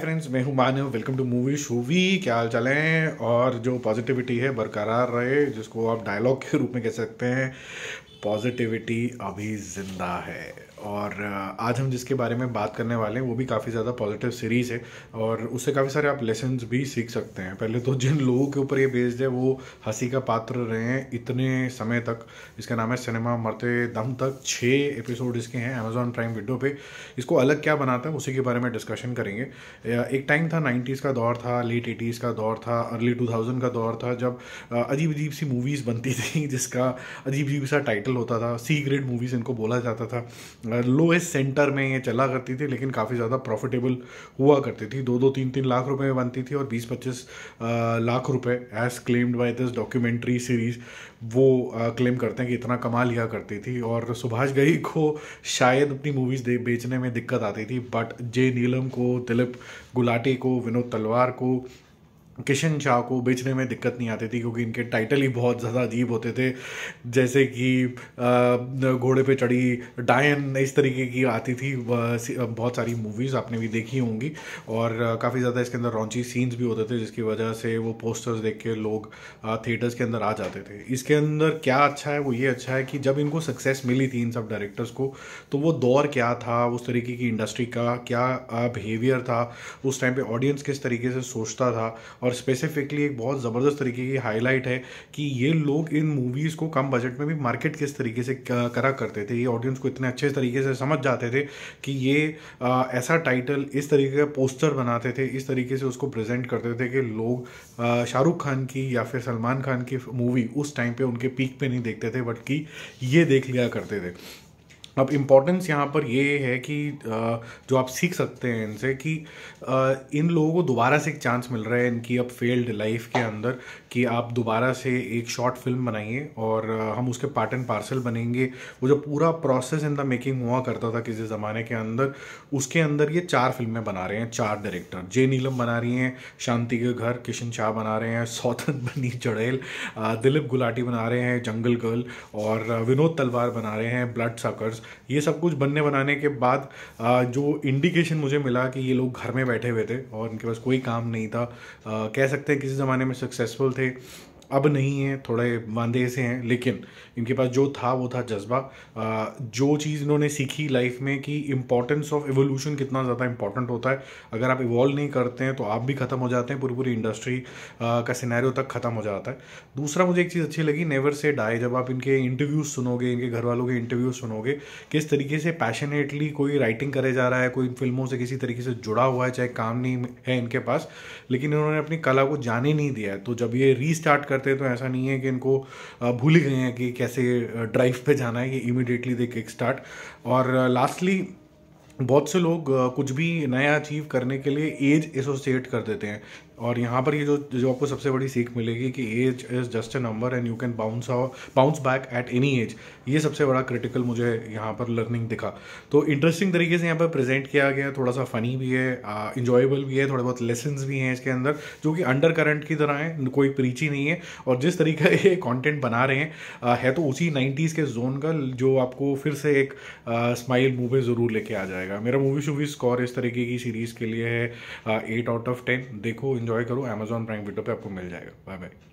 friends मैं हूं Manav welcome to Movie Shoovy क्या हाल चाल है और जो पॉजिटिविटी है बरकरार रहे जिसको आप डायलॉग के रूप में कह सकते हैं पॉजिटिविटी अभी ज़िंदा है और आज हम जिसके बारे में बात करने वाले हैं वो भी काफ़ी ज़्यादा पॉजिटिव सीरीज़ है और उससे काफ़ी सारे आप लेसन भी सीख सकते हैं पहले तो जिन लोगों के ऊपर ये बेस्ड है वो हंसी का पात्र रहे हैं इतने समय तक इसका नाम है सिनेमा मरते दम तक छः एपिसोड इसके हैं अमेजोन प्राइम वीडियो पे इसको अलग क्या बनाता है उसी के बारे में डिस्कशन करेंगे एक टाइम था नाइन्टीज़ का दौर था लेट एटीज़ का दौर था अर्ली टू का दौर था जब अजीब अजीब सी मूवीज़ बनती थी जिसका अजीब अजीब सा टाइटल साइकिल होता था सी ग्रेड मूवीज़ इनको बोला जाता था लोएस्ट सेंटर में ये चला करती थी लेकिन काफ़ी ज़्यादा प्रॉफिटेबल हुआ करती थी दो दो तीन तीन लाख रुपए में बनती थी और बीस पच्चीस लाख रुपए as claimed by this documentary series वो क्लेम करते हैं कि इतना कमा लिया करती थी और सुभाष गई को शायद अपनी मूवीज़ बेचने में दिक्कत आती थी बट जे नीलम को दिलीप गुलाटी को विनोद तलवार को किशन शाह को बेचने में दिक्कत नहीं आती थी क्योंकि इनके टाइटल ही बहुत ज़्यादा अजीब होते थे जैसे कि घोड़े पे चढ़ी डायन इस तरीके की आती थी बहुत सारी मूवीज़ आपने भी देखी होंगी और काफ़ी ज़्यादा इसके अंदर रॉन्ची सीन्स भी होते थे जिसकी वजह से वो पोस्टर्स देख के लोग थिएटर्स के अंदर आ जाते थे इसके अंदर क्या अच्छा है वो ये अच्छा है कि जब इनको सक्सेस मिली थी इन सब डायरेक्टर्स को तो वो दौर क्या था उस तरीके की इंडस्ट्री का क्या बिहेवियर था उस टाइम पर ऑडियंस किस तरीके से सोचता था और स्पेसिफिकली एक बहुत ज़बरदस्त तरीके की हाईलाइट है कि ये लोग इन मूवीज़ को कम बजट में भी मार्केट किस तरीके से करा करते थे ये ऑडियंस को इतने अच्छे तरीके से समझ जाते थे कि ये आ, ऐसा टाइटल इस तरीके का पोस्टर बनाते थे इस तरीके से उसको प्रेजेंट करते थे कि लोग शाहरुख खान की या फिर सलमान खान की मूवी उस टाइम पे उनके पीक पे नहीं देखते थे बट कि ये देख लिया करते थे अब इम्पोर्टेंस यहाँ पर ये है कि जो आप सीख सकते हैं इनसे कि इन लोगों को दोबारा से एक चांस मिल रहा है इनकी अब फेल्ड लाइफ के अंदर कि आप दोबारा से एक शॉर्ट फिल्म बनाइए और हम उसके पार्ट एंड पार्सल बनेंगे वो जो पूरा प्रोसेस इन द मेकिंग हुआ करता था किसी ज़माने के अंदर उसके अंदर ये चार फिल्में बना रहे हैं चार डायरेक्टर जे नीलम बना रही हैं शांति के घर किशन शाह बना रहे हैं सौतन बनी चढ़ेल दिलीप गुलाटी बना रहे हैं जंगल गर्ल और विनोद तलवार बना रहे हैं ब्लड साकर्स ये सब कुछ बनने बनाने के बाद जो इंडिकेशन मुझे मिला कि ये लोग घर में बैठे हुए थे और इनके पास कोई काम नहीं था कह सकते हैं किसी ज़माने में सक्सेसफुल थे अब नहीं है थोड़े वादे से हैं लेकिन इनके पास जो था वो था जज्बा जो चीज़ इन्होंने सीखी लाइफ में कि इम्पॉर्टेंस ऑफ एवोल्यूशन कितना ज़्यादा इंपॉर्टेंट होता है अगर आप इवॉल्व नहीं करते हैं तो आप भी ख़त्म हो जाते हैं पूरी पूरी इंडस्ट्री का सिनेरियो तक ख़त्म हो जाता है दूसरा मुझे एक चीज़ अच्छी लगी नेवर से डाई जब आप इनके इंटरव्यूज़ सुनोगे इनके घर वालों के इंटरव्यूज़ सुनोगे किस तरीके से पैशनेटली कोई राइटिंग करे जा रहा है कोई फिल्मों से किसी तरीके से जुड़ा हुआ है चाहे काम नहीं है इनके पास लेकिन इन्होंने अपनी कला को जाने नहीं दिया है तो जब ये रीस्टार्ट कर करते तो ऐसा नहीं है कि इनको भूल गए हैं कि कैसे ड्राइव पे जाना है ये इमिडिएटली दे किक स्टार्ट और लास्टली बहुत से लोग कुछ भी नया अचीव करने के लिए एज एसोसिएट कर देते हैं और यहाँ पर ये जो जो आपको सबसे बड़ी सीख मिलेगी कि age is just a number and you can bounce bounce back at any age ये सबसे बड़ा क्रिटिकल मुझे यहाँ पर लर्निंग दिखा तो इंटरेस्टिंग तरीके से यहाँ पर प्रेजेंट किया गया थोड़ा सा फ़नी भी है इंजॉयबल भी है थोड़े बहुत लेसन भी हैं इसके अंदर जो कि अंडर करंट की तरह है कोई प्रीची नहीं है और जिस तरीके ये कॉन्टेंट बना रहे हैं आ, है तो उसी नाइन्टीज़ के जोन का जो आपको फिर से एक स्माइल मूवी ज़रूर लेके आ जाएगा मेरा मूवी शूवी स्कोर इस तरीके की सीरीज़ के लिए है एट आउट ऑफ टेन देखो इन्जॉय इन्जॉय करो अमेजॉन प्राइम वीडियो पे आपको मिल जाएगा बाय बाय